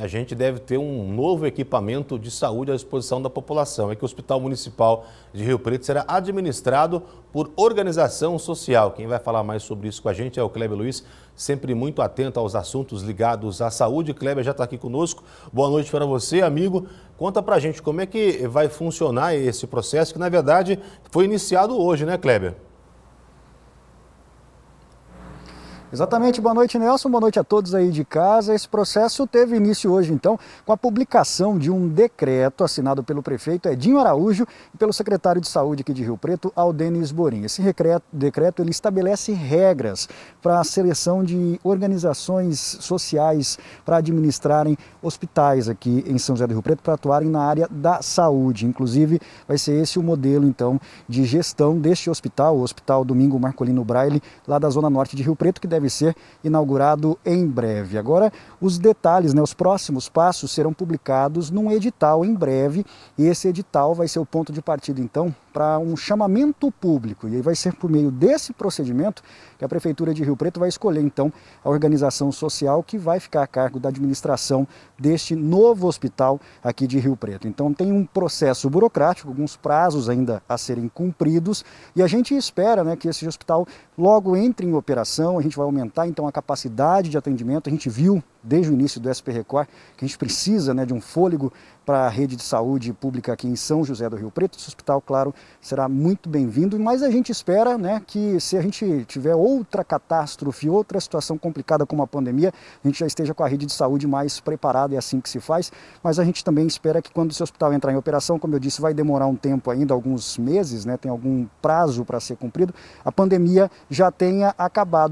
a gente deve ter um novo equipamento de saúde à disposição da população. É que o Hospital Municipal de Rio Preto será administrado por organização social. Quem vai falar mais sobre isso com a gente é o Kleber Luiz, sempre muito atento aos assuntos ligados à saúde. Kleber já está aqui conosco. Boa noite para você, amigo. Conta para a gente como é que vai funcionar esse processo, que na verdade foi iniciado hoje, né, Kleber? Exatamente, boa noite Nelson, boa noite a todos aí de casa. Esse processo teve início hoje então com a publicação de um decreto assinado pelo prefeito Edinho Araújo e pelo secretário de Saúde aqui de Rio Preto, Aldenis Borim. Esse decreto ele estabelece regras para a seleção de organizações sociais para administrarem hospitais aqui em São José do Rio Preto para atuarem na área da saúde. Inclusive vai ser esse o modelo então de gestão deste hospital, o Hospital Domingo Marcolino Braille, lá da zona norte de Rio Preto, que deve deve ser inaugurado em breve. Agora, os detalhes, né, os próximos passos serão publicados num edital em breve, e esse edital vai ser o ponto de partida, então, para um chamamento público. E aí vai ser por meio desse procedimento que a Prefeitura de Rio Preto vai escolher, então, a organização social que vai ficar a cargo da administração deste novo hospital aqui de Rio Preto. Então, tem um processo burocrático, alguns prazos ainda a serem cumpridos, e a gente espera né, que esse hospital logo entre em operação, a gente vai aumentar, então, a capacidade de atendimento. A gente viu desde o início do SP Record, que a gente precisa né, de um fôlego para a rede de saúde pública aqui em São José do Rio Preto. Esse hospital, claro, será muito bem-vindo, mas a gente espera né, que se a gente tiver outra catástrofe, outra situação complicada como a pandemia, a gente já esteja com a rede de saúde mais preparada, é assim que se faz, mas a gente também espera que quando esse hospital entrar em operação, como eu disse, vai demorar um tempo ainda, alguns meses, né, tem algum prazo para ser cumprido, a pandemia já tenha acabado.